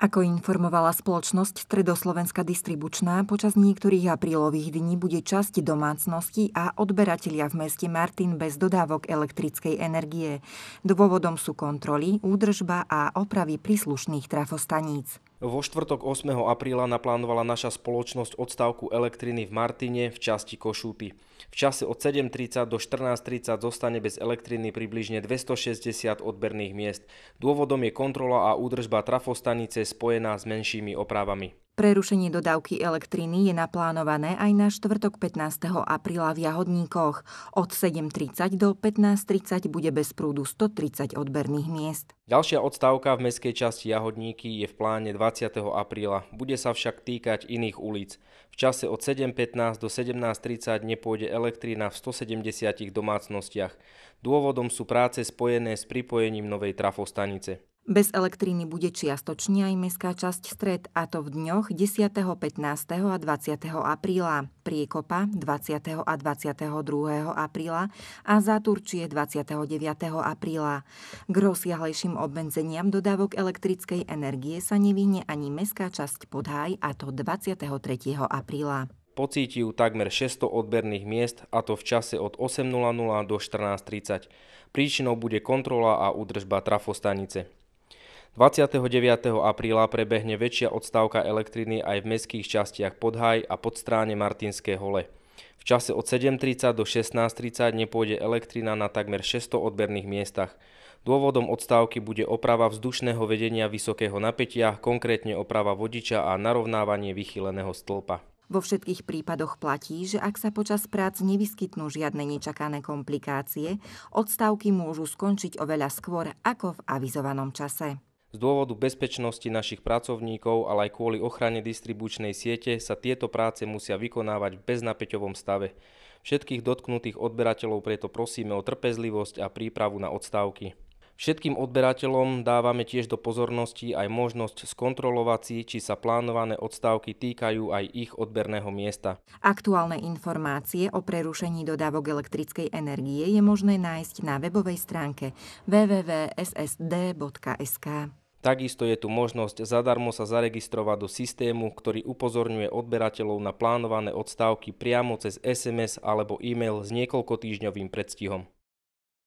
Ako informovala spoločnosť Stredoslovenská distribučná, počas niektorých aprílových dní bude časť domácnosti a odberatelia v meste Martin bez dodávok elektrickej energie. Dôvodom sú kontroly, údržba a opravy príslušných trafostaníc. Vo štvrtok 8. apríla naplánovala naša spoločnosť odstavku elektriny v Martine v časti Košúpy. V čase od 7.30 do 14.30 zostane bez elektriny približne 260 odberných miest. Dôvodom je kontrola a údržba trafostanice spojená s menšími opravami. Prerušenie dodávky elektriny je naplánované aj na štvrtok 15. apríla v Jahodníkoch. Od 7.30 do 15.30 bude bez prúdu 130 odberných miest. Ďalšia odstávka v meskej časti Jahodníky je v pláne 20. apríla. Bude sa však týkať iných ulic. V čase od 7.15 do 17.30 nepôjde elektrina v 170 domácnostiach. Dôvodom sú práce spojené s pripojením novej trafostanice. Bez elektriny bude čiastočne aj mestská časť stred, a to v dňoch 10., 15. a 20. apríla, Priekopa 20. a 22. apríla a Zaturčie 29. apríla. K rozsiahlejším obmedzeniam dodávok elektrickej energie sa nevyhne ani mestská časť Podhaj, a to 23. apríla pocíti ju takmer 600 odberných miest, a to v čase od 8.00 do 14.30. Príčinou bude kontrola a údržba trafostanice. 29. apríla prebehne väčšia odstávka elektriny aj v mestských častiach Podhaj a pod stráne Martinské hole. V čase od 7.30 do 16.30 nepôjde elektrina na takmer 600 odberných miestach. Dôvodom odstávky bude oprava vzdušného vedenia vysokého napätia, konkrétne oprava vodiča a narovnávanie vychyleného stĺpa. Vo všetkých prípadoch platí, že ak sa počas prác nevyskytnú žiadne nečakané komplikácie, odstávky môžu skončiť oveľa skôr ako v avizovanom čase. Z dôvodu bezpečnosti našich pracovníkov, ale aj kvôli ochrane distribučnej siete sa tieto práce musia vykonávať v beznapäťovom stave. Všetkých dotknutých odberateľov preto prosíme o trpezlivosť a prípravu na odstávky. Všetkým odberateľom dávame tiež do pozornosti aj možnosť skontrolovať si, či sa plánované odstávky týkajú aj ich odberného miesta. Aktuálne informácie o prerušení dodávok elektrickej energie je možné nájsť na webovej stránke www.ssd.sk. Takisto je tu možnosť zadarmo sa zaregistrovať do systému, ktorý upozorňuje odberateľov na plánované odstávky priamo cez SMS alebo e-mail s niekoľkotýžňovým predstihom.